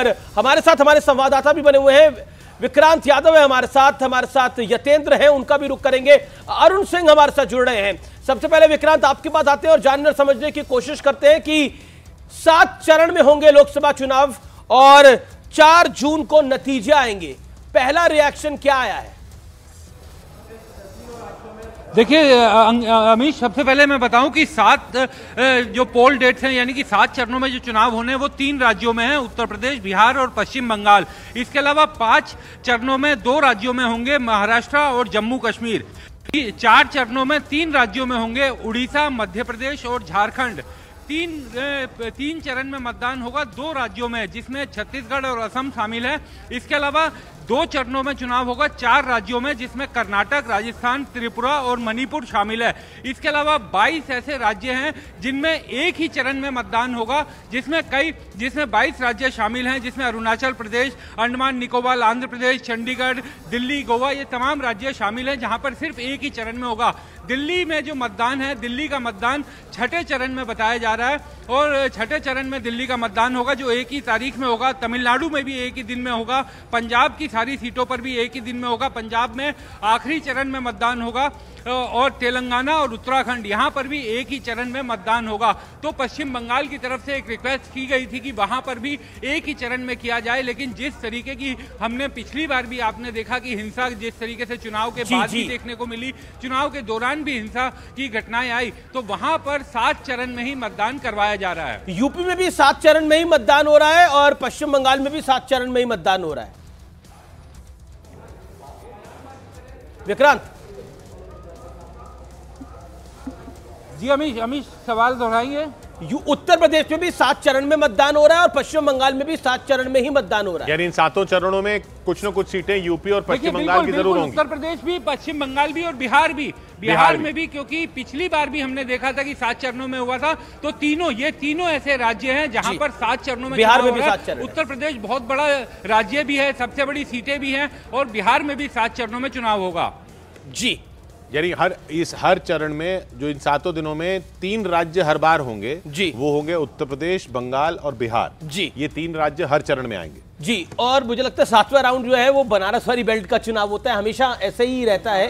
और हमारे साथ हमारे संवाददाता भी बने हुए हैं विक्रांत यादव है हमारे साथ हमारे साथ यतेंद्र हैं उनका भी रुख करेंगे अरुण सिंह हमारे साथ जुड़ रहे हैं सबसे पहले विक्रांत आपके पास आते हैं और जानने समझने की कोशिश करते हैं कि सात चरण में होंगे लोकसभा चुनाव और चार जून को नतीजे आएंगे पहला रिएक्शन क्या आया है देखिए अं, अमीश सबसे पहले मैं बताऊं कि सात जो पोल डेट्स हैं यानी कि सात चरणों में जो चुनाव होने हैं वो तीन राज्यों में हैं उत्तर प्रदेश बिहार और पश्चिम बंगाल इसके अलावा पांच चरणों में दो राज्यों में होंगे महाराष्ट्र और जम्मू कश्मीर चार चरणों में तीन राज्यों में होंगे उड़ीसा मध्य प्रदेश और झारखंड तीन तीन चरण में मतदान होगा दो राज्यों में जिसमें छत्तीसगढ़ और असम शामिल है इसके अलावा दो चरणों में चुनाव होगा चार राज्यों में जिसमें कर्नाटक राजस्थान त्रिपुरा और मणिपुर शामिल है इसके अलावा 22 ऐसे राज्य हैं जिनमें एक ही चरण में मतदान होगा जिसमें कई जिसमें 22 राज्य शामिल हैं जिसमें अरुणाचल प्रदेश अंडमान निकोबार आंध्र प्रदेश चंडीगढ़ दिल्ली गोवा ये तमाम राज्य शामिल हैं जहाँ पर सिर्फ एक ही चरण में होगा दिल्ली में जो मतदान है दिल्ली का मतदान छठे चरण में बताया जा रहा है और छठे चरण में दिल्ली का मतदान होगा जो एक ही तारीख में होगा तमिलनाडु में भी एक ही दिन में होगा पंजाब की सारी सीटों पर भी एक ही दिन में होगा पंजाब में आखिरी चरण में मतदान होगा और तेलंगाना और उत्तराखंड यहाँ पर भी एक ही चरण में मतदान होगा तो पश्चिम बंगाल की तरफ से एक रिक्वेस्ट की गई थी कि वहाँ पर भी एक ही चरण में किया जाए लेकिन जिस तरीके की हमने पिछली बार भी आपने देखा कि हिंसा जिस तरीके से चुनाव के बाद भी देखने को मिली चुनाव के दौरान भी हिंसा की घटनाएं आई तो वहाँ पर सात चरण में ही मतदान करवाया जा रहा है यूपी में भी सात चरण में ही मतदान हो रहा है और पश्चिम बंगाल में भी सात चरण में ही मतदान हो रहा है विक्रांत जी अमीश अमीश सवाल दोहराइए उत्तर प्रदेश में भी सात चरण में मतदान हो रहा है और पश्चिम बंगाल में भी सात चरण में ही मतदान हो रहा है यानी इन सातों चरणों में कुछ न कुछ सीटें यूपी और पश्चिम बंगाल की जरूर होंगी उत्तर प्रदेश भी पश्चिम बंगाल भी और बिहार भी बिहार में भी क्योंकि पिछली बार भी हमने देखा था कि सात चरणों में हुआ था तो तीनों ये तीनों ऐसे राज्य हैं जहां पर सात चरणों में बिहार में भी सात चरण उत्तर प्रदेश बहुत बड़ा राज्य भी है सबसे बड़ी सीटें भी हैं और बिहार में भी सात चरणों में चुनाव होगा जी यानी हर इस हर चरण में जो इन सातों दिनों में तीन राज्य हर बार होंगे जी वो होंगे उत्तर प्रदेश बंगाल और बिहार जी ये तीन राज्य हर चरण में आएंगे जी और मुझे लगता है सातवां राउंड जो है वो बनारस वाली बेल्ट का चुनाव होता है हमेशा ऐसे ही रहता है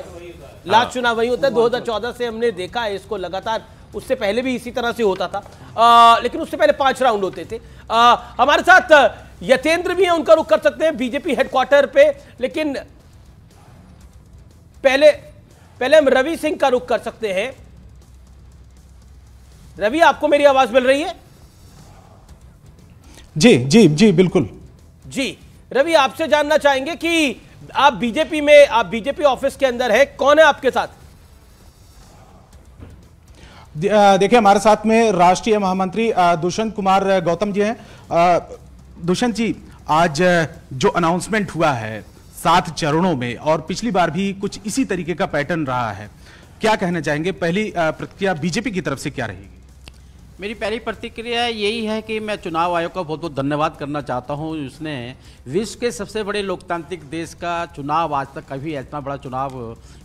हाँ। लास्ट चुनाव वही होता है तो दो हजार चौदह से हमने देखा है इसको लगातार उससे पहले भी इसी तरह से होता था आ, लेकिन उससे पहले पांच राउंड होते थे आ, हमारे साथ यथेंद्र भी है उनका रुख कर सकते हैं बीजेपी हेडक्वार्टर पे लेकिन पहले पहले हम रवि सिंह का रुख कर सकते हैं रवि आपको मेरी आवाज मिल रही है जी जी जी बिल्कुल जी रवि आपसे जानना चाहेंगे कि आप बीजेपी में आप बीजेपी ऑफिस के अंदर है कौन है आपके साथ देखिए हमारे साथ में राष्ट्रीय महामंत्री दुष्यंत कुमार गौतम जी हैं दुष्यंत जी आज जो अनाउंसमेंट हुआ है सात चरणों में और पिछली बार भी कुछ इसी तरीके का पैटर्न रहा है क्या कहना चाहेंगे पहली प्रतिक्रिया बीजेपी की तरफ से क्या रहेगी मेरी पहली प्रतिक्रिया यही है कि मैं चुनाव आयोग का बहुत बहुत धन्यवाद करना चाहता हूँ उसने विश्व के सबसे बड़े लोकतांत्रिक देश का चुनाव आज तक कभी इतना बड़ा चुनाव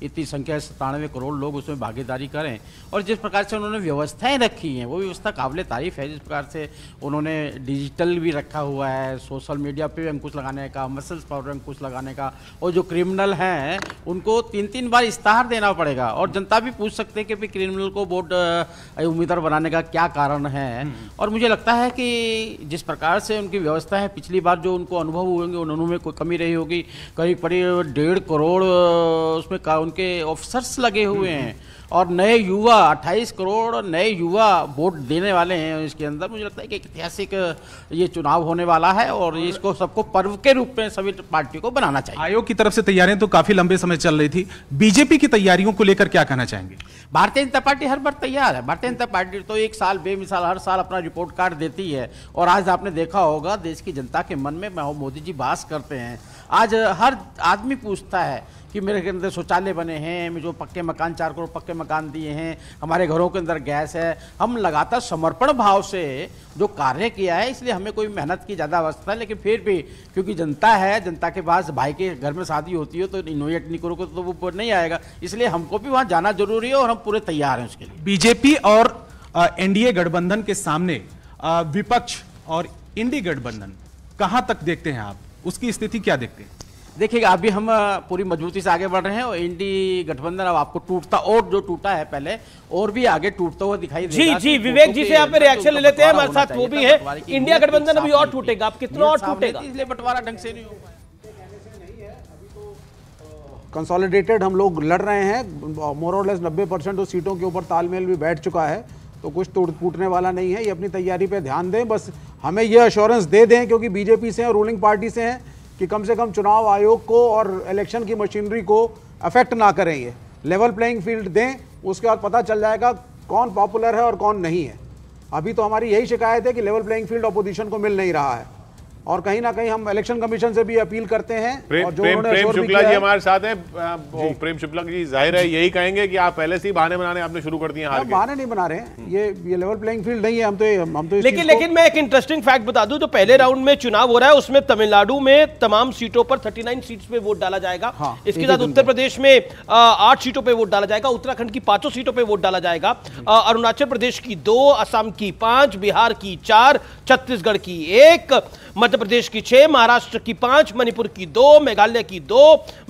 इतनी संख्या सतानवे करोड़ लोग उसमें भागीदारी करें और जिस प्रकार से उन्होंने व्यवस्थाएं रखी हैं वो व्यवस्था काबिल तारीफ है जिस प्रकार से उन्होंने डिजिटल भी रखा हुआ है सोशल मीडिया पर अंकुश लगाने का मसल्स पावर अंकुश लगाने का और जो क्रिमिनल हैं उनको तीन तीन बार इश्तहार देना पड़ेगा और जनता भी पूछ सकते हैं कि क्रिमिनल को वोट उम्मीदवार बनाने का क्या कारण कारण हैं हम्म। और मुझे लगता है कि जिस प्रकार से उनकी व्यवस्था है पिछली बार जो उनको अनुभव हुए होंगे उन में कोई कमी रही होगी करीब करीब डेढ़ करोड़ उसमें का उनके ऑफिसर्स लगे हम्म, हुए हम्म। हैं और नए युवा 28 करोड़ नए युवा वोट देने वाले हैं इसके अंदर मुझे लगता है कि ऐतिहासिक ये चुनाव होने वाला है और इसको सबको पर्व के रूप में सभी पार्टी को बनाना चाहिए आयोग की तरफ से तैयारियां तो काफी लंबे समय चल रही थी बीजेपी की तैयारियों को लेकर क्या कहना चाहेंगे भारतीय जनता पार्टी हर बार तैयार है भारतीय जनता पार्टी तो एक साल बे बेमिसाल हर साल अपना रिपोर्ट कार्ड देती है और आज आपने देखा होगा देश की जनता के मन में मोदी जी बास करते हैं आज हर आदमी पूछता है कि मेरे के अंदर शौचालय बने हैं जो पक्के मकान चार करोड़ पक्के मकान दिए हैं हमारे घरों के अंदर गैस है हम लगातार समर्पण भाव से जो कार्य किया है इसलिए हमें कोई मेहनत की ज़्यादा आवश्यकता है लेकिन फिर भी क्योंकि जनता है जनता के पास भाई के घर में शादी होती हो तो इनोवेट नहीं करोगे तो वो नहीं आएगा इसलिए हमको भी वहाँ जाना जरूरी है और हम पूरे तैयार हैं उसके लिए बीजेपी और एनडीए गठबंधन के सामने विपक्ष और इंडी गठबंधन कहां तक देखते हैं आप उसकी स्थिति क्या देखते हैं देखिए अभी हम पूरी मजबूती से आगे बढ़ रहे हैं और इंडी गठबंधन अब आपको टूटता और जो टूटा है पहले और भी आगे टूटता हुआ दिखाई जी जी विवेक जी से आप रिएक्शन तो ले लेते हैं हमारे साथ वो भी है इंडिया गठबंधन अभी और टूटेगा आप कितना और टूटेगा इसलिए बंटवारा ढंग से नहीं होगा कंसोलिडेटेड हम लोग लड़ रहे हैं मोर और लेस 90 परसेंट तो सीटों के ऊपर तालमेल भी बैठ चुका है तो कुछ टूट तो फूटने वाला नहीं है ये अपनी तैयारी पे ध्यान दें बस हमें ये अश्योरेंस दे दें क्योंकि बीजेपी से हैं रूलिंग पार्टी से हैं कि कम से कम चुनाव आयोग को और इलेक्शन की मशीनरी को अफेक्ट ना करें ये लेवल प्लेइंग फील्ड दें उसके बाद पता चल जाएगा कौन पॉपुलर है और कौन नहीं है अभी तो हमारी यही शिकायत है कि लेवल प्लेइंग फील्ड अपोजिशन को मिल नहीं रहा है और कहीं ना कहीं हम इलेक्शन कमीशन से भी अपील करते हैं प्रेम, और जो प्रेम, प्रेम शुक्ला जी हमारे साथ हैं हाँ, प्रेम शुक्ला जी जाहिर है यही कहेंगे कि आप पहले से ही बहाने बनाने आपने शुरू कर दिए बहाने नहीं बना रहे हैं ये ये लेवल प्लेइंग फील्ड नहीं है हम तो हम तो लेकिन लेकिन मैं एक इंटरेस्टिंग फैक्ट बता दू जो पहले राउंड में चुनाव हो रहा है उसमें तमिलनाडु में तमाम सीटों पर थर्टी सीट्स पे वोट डाला जाएगा हाँ, इसके साथ उत्तर प्रदेश में आठ सीटों पर वोट डाला जाएगा उत्तराखंड की पांचों सीटों पर वोट डाला जाएगा हम्म। अरुणाचल प्रदेश की दो असम की पांच बिहार की चार छत्तीसगढ़ की एक मध्य प्रदेश की छह महाराष्ट्र की पांच मणिपुर की दो मेघालय की दो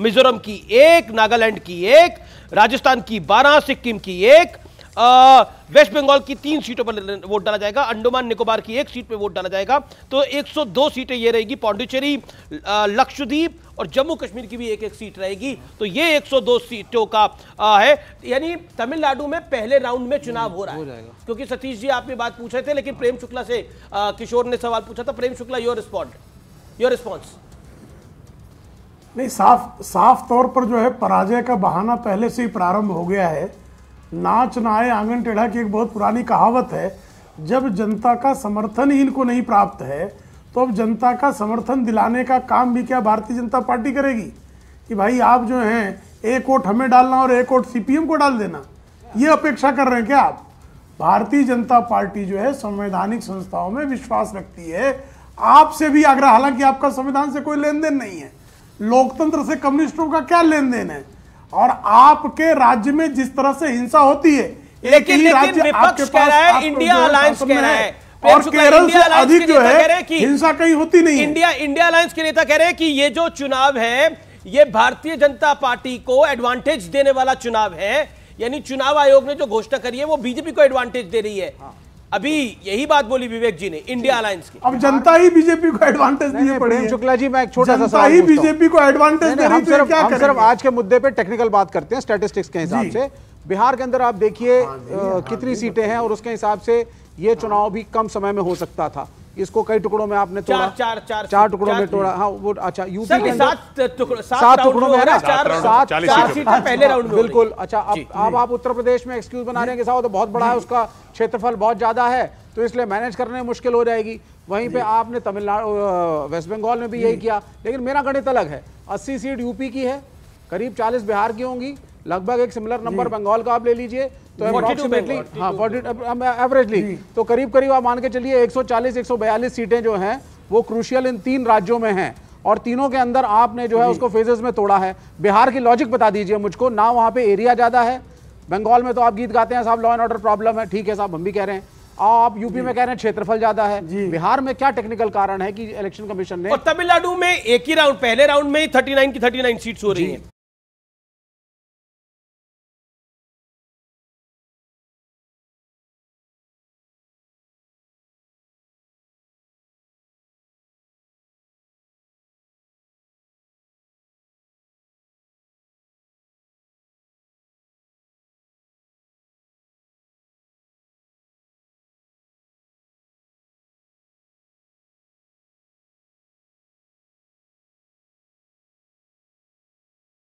मिजोरम की एक नागालैंड की एक राजस्थान की बारह सिक्किम की एक वेस्ट बंगाल की तीन सीटों पर वोट डाला जाएगा अंडोमान निकोबार की एक सीट पर वोट डाला जाएगा तो 102 सीटें ये रहेगी पाण्डुचेरी लक्षद्वीप और जम्मू कश्मीर की भी एक एक सीट रहेगी तो ये 102 सीटों का आ, है यानी तमिलनाडु में पहले राउंड में चुनाव हो रहा है क्योंकि सतीश जी आपने बात पूछ रहे थे लेकिन प्रेम शुक्ला से आ, किशोर ने सवाल पूछा था Prem Shukla your respond your response नहीं साफ साफ तौर पर जो है पराजय का बहाना पहले से ही प्रारंभ हो गया है नाच ना आए आंगन टेढ़ा की एक बहुत पुरानी कहावत है जब जनता का समर्थन ही इनको नहीं प्राप्त है तो अब जनता का समर्थन दिलाने का काम भी क्या भारतीय जनता पार्टी करेगी कि भाई आप जो हैं एक वोट हमें डालना और एक वोट सीपीएम को डाल देना ये अपेक्षा कर रहे हैं क्या आप भारतीय जनता पार्टी जो है संवैधानिक संस्थाओं में विश्वास रखती है आपसे भी आग्रह हालांकि आपका संविधान से कोई लेन देन नहीं है लोकतंत्र से कम्युनिस्टों का क्या लेन देन है और आपके राज्य में जिस तरह से हिंसा होती है एक ही विपक्ष कह रहा है इंडिया अलायंस कह रहा है और केरल से अधिक जो है हिंसा कहीं होती नहीं इंडिया इंडिया अलायंस के नेता कह रहे हैं कि ये जो चुनाव है ये भारतीय जनता पार्टी को एडवांटेज देने वाला चुनाव है यानी चुनाव आयोग ने जो घोषणा करी है वो बीजेपी को एडवांटेज दे रही है हाँ। अभी यही बात बोली विवेक जी ने इंडिया अलायंस की अब जनता ही बीजेपी को एडवांटेज दिए पड़े शुक्ला जी मैं एक छोटा सा सवाल ही बीजेपी को एडवांटेज दे रही है तो क्या करें सिर्फ आज के मुद्दे पे टेक्निकल बात करते हैं स्टैटिस्टिक्स के हिसाब से बिहार के अंदर आप देखिए हाँ हाँ कितनी सीटें हैं और उसके हिसाब से ये चुनाव भी कम समय में हो सकता था इसको कई टुकड़ों में आपने तोड़ा चार चार चार टुकड़ों में तोड़ा हाँ वो अच्छा यूपी के सात टुकड़ों सात टुकड़ों में है ना चार सात चार सीटें पहले राउंड अच्छा, में बिल्कुल अच्छा अब आप उत्तर प्रदेश में एक्सक्यूज बना रहे हैं कि साहब तो बहुत बड़ा है उसका क्षेत्रफल बहुत ज़्यादा है तो इसलिए मैनेज करने में मुश्किल हो जाएगी वहीं पे आपने तमिलनाडु वेस्ट बंगाल में भी यही किया लेकिन मेरा गणित अलग है अस्सी सीट यूपी की है करीब चालीस बिहार की होंगी लगभग एक सिमिलर नंबर बंगाल का आप ले लीजिए तो अप्रोक्सीमेटली हाँ फोर्टी एवरेजली तो करीब करीब आप मान के चलिए 140 142 सीटें जो हैं वो क्रूशियल इन तीन राज्यों में हैं और तीनों के अंदर आपने जो है उसको फेजेस में तोड़ा है बिहार की लॉजिक बता दीजिए मुझको ना वहाँ पे एरिया ज़्यादा है बंगाल में तो आप गीत गाते हैं साहब लॉ एंड ऑर्डर प्रॉब्लम है ठीक है साहब हम भी कह रहे हैं आप यूपी में कह रहे हैं क्षेत्रफल ज्यादा है बिहार में क्या टेक्निकल कारण है कि इलेक्शन कमीशन ने और तमिलनाडु में एक ही राउंड पहले राउंड में ही नाइन की नाइन सीट्स हो रही हैं